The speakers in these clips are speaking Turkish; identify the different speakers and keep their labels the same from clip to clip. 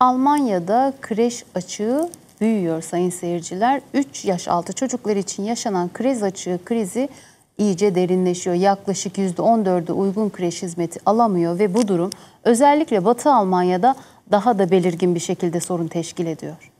Speaker 1: Almanya'da kreş açığı büyüyor sayın seyirciler. 3 yaş altı çocuklar için yaşanan kriz açığı krizi iyice derinleşiyor. Yaklaşık %14'ü uygun kreş hizmeti alamıyor ve bu durum özellikle Batı Almanya'da daha da belirgin bir şekilde sorun teşkil ediyor.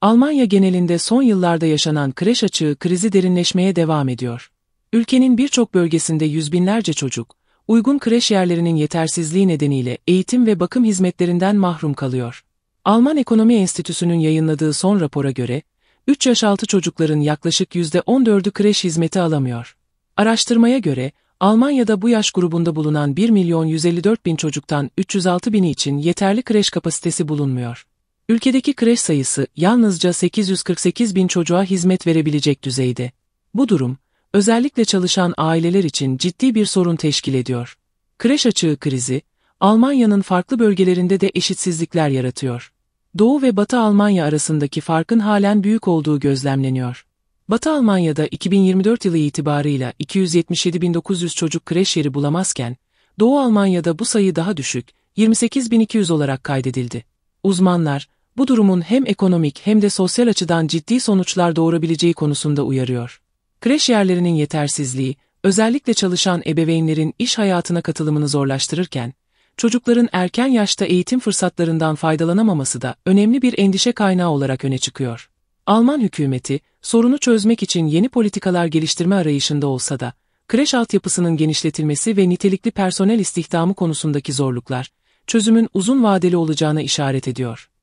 Speaker 2: Almanya genelinde son yıllarda yaşanan kreş açığı krizi derinleşmeye devam ediyor. Ülkenin birçok bölgesinde yüz binlerce çocuk, uygun kreş yerlerinin yetersizliği nedeniyle eğitim ve bakım hizmetlerinden mahrum kalıyor. Alman Ekonomi Enstitüsü'nün yayınladığı son rapora göre, 3 yaş altı çocukların yaklaşık %14'ü kreş hizmeti alamıyor. Araştırmaya göre, Almanya'da bu yaş grubunda bulunan 1 milyon 154 bin çocuktan 306 bini için yeterli kreş kapasitesi bulunmuyor. Ülkedeki kreş sayısı yalnızca 848 bin çocuğa hizmet verebilecek düzeyde. Bu durum, özellikle çalışan aileler için ciddi bir sorun teşkil ediyor. Kreş açığı krizi, Almanya'nın farklı bölgelerinde de eşitsizlikler yaratıyor. Doğu ve Batı Almanya arasındaki farkın halen büyük olduğu gözlemleniyor. Batı Almanya'da 2024 yılı itibarıyla 277.900 çocuk kreş yeri bulamazken, Doğu Almanya'da bu sayı daha düşük, 28.200 olarak kaydedildi. Uzmanlar, bu durumun hem ekonomik hem de sosyal açıdan ciddi sonuçlar doğurabileceği konusunda uyarıyor. Kreş yerlerinin yetersizliği, özellikle çalışan ebeveynlerin iş hayatına katılımını zorlaştırırken, çocukların erken yaşta eğitim fırsatlarından faydalanamaması da önemli bir endişe kaynağı olarak öne çıkıyor. Alman hükümeti, sorunu çözmek için yeni politikalar geliştirme arayışında olsa da, kreş altyapısının genişletilmesi ve nitelikli personel istihdamı konusundaki zorluklar, çözümün uzun vadeli olacağına işaret ediyor.